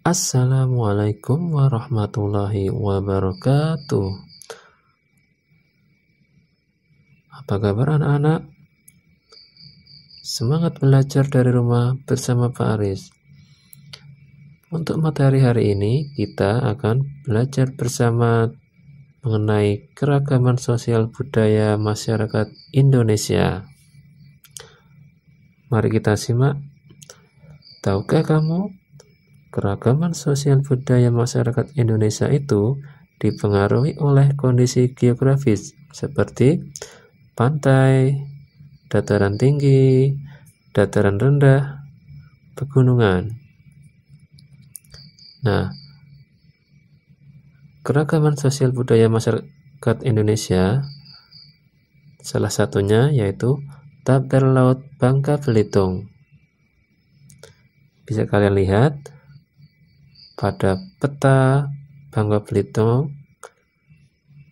Assalamualaikum warahmatullahi wabarakatuh. Apa kabar anak-anak? Semangat belajar dari rumah bersama Pak Aris. Untuk materi hari ini, kita akan belajar bersama mengenai keragaman sosial budaya masyarakat Indonesia. Mari kita simak. Tahukah kamu keragaman sosial budaya masyarakat Indonesia itu dipengaruhi oleh kondisi geografis seperti pantai, dataran tinggi, dataran rendah, pegunungan. Nah, keragaman sosial budaya masyarakat Indonesia salah satunya yaitu Tabel Laut Bangka Belitung. Bisa kalian lihat, pada peta Bangka Belitung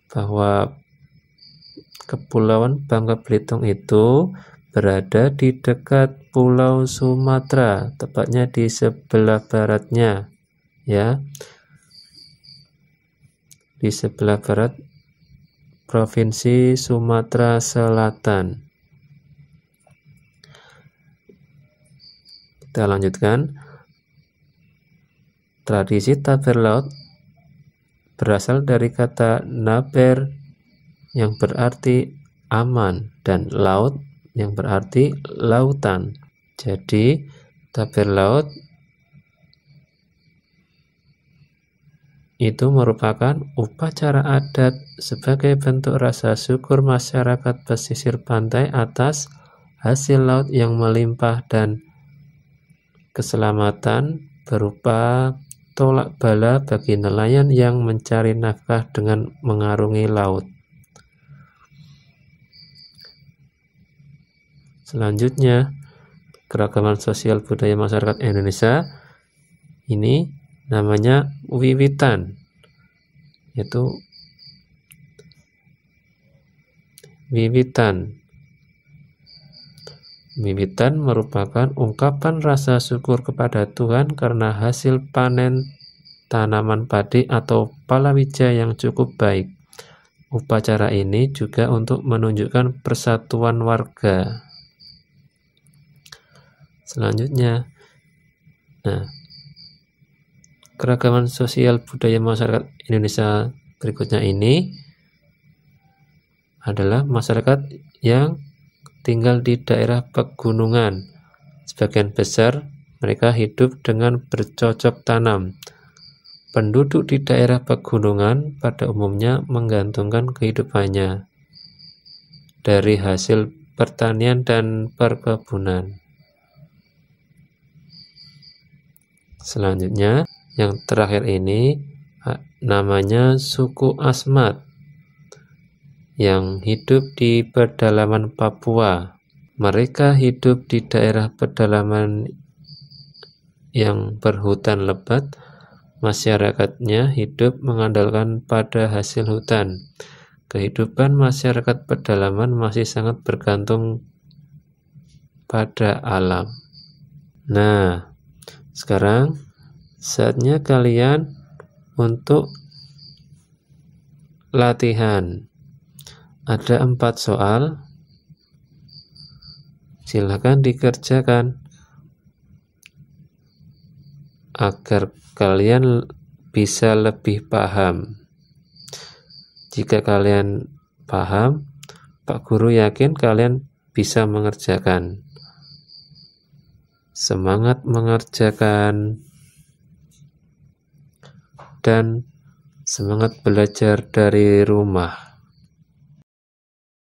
bahwa Kepulauan Bangka Belitung itu berada di dekat Pulau Sumatera, tepatnya di sebelah baratnya, ya, di sebelah barat Provinsi Sumatera Selatan. Kita lanjutkan. Tradisi taper berasal dari kata naber yang berarti aman dan laut yang berarti lautan. Jadi, taper laut itu merupakan upacara adat sebagai bentuk rasa syukur masyarakat pesisir pantai atas hasil laut yang melimpah dan keselamatan berupa tolak bala bagi nelayan yang mencari nafkah dengan mengarungi laut. Selanjutnya, keragaman sosial budaya masyarakat Indonesia ini namanya wiwitan yaitu wiwitan Mimitan merupakan ungkapan rasa syukur kepada Tuhan karena hasil panen tanaman padi atau palawija yang cukup baik. Upacara ini juga untuk menunjukkan persatuan warga. Selanjutnya, nah, keragaman sosial budaya masyarakat Indonesia berikutnya ini adalah masyarakat yang tinggal di daerah pegunungan. Sebagian besar mereka hidup dengan bercocok tanam. Penduduk di daerah pegunungan pada umumnya menggantungkan kehidupannya dari hasil pertanian dan perkebunan. Selanjutnya, yang terakhir ini namanya suku Asmat yang hidup di pedalaman Papua. Mereka hidup di daerah pedalaman yang berhutan lebat. Masyarakatnya hidup mengandalkan pada hasil hutan. Kehidupan masyarakat pedalaman masih sangat bergantung pada alam. Nah, sekarang saatnya kalian untuk latihan ada empat soal silahkan dikerjakan agar kalian bisa lebih paham jika kalian paham Pak Guru yakin kalian bisa mengerjakan semangat mengerjakan dan semangat belajar dari rumah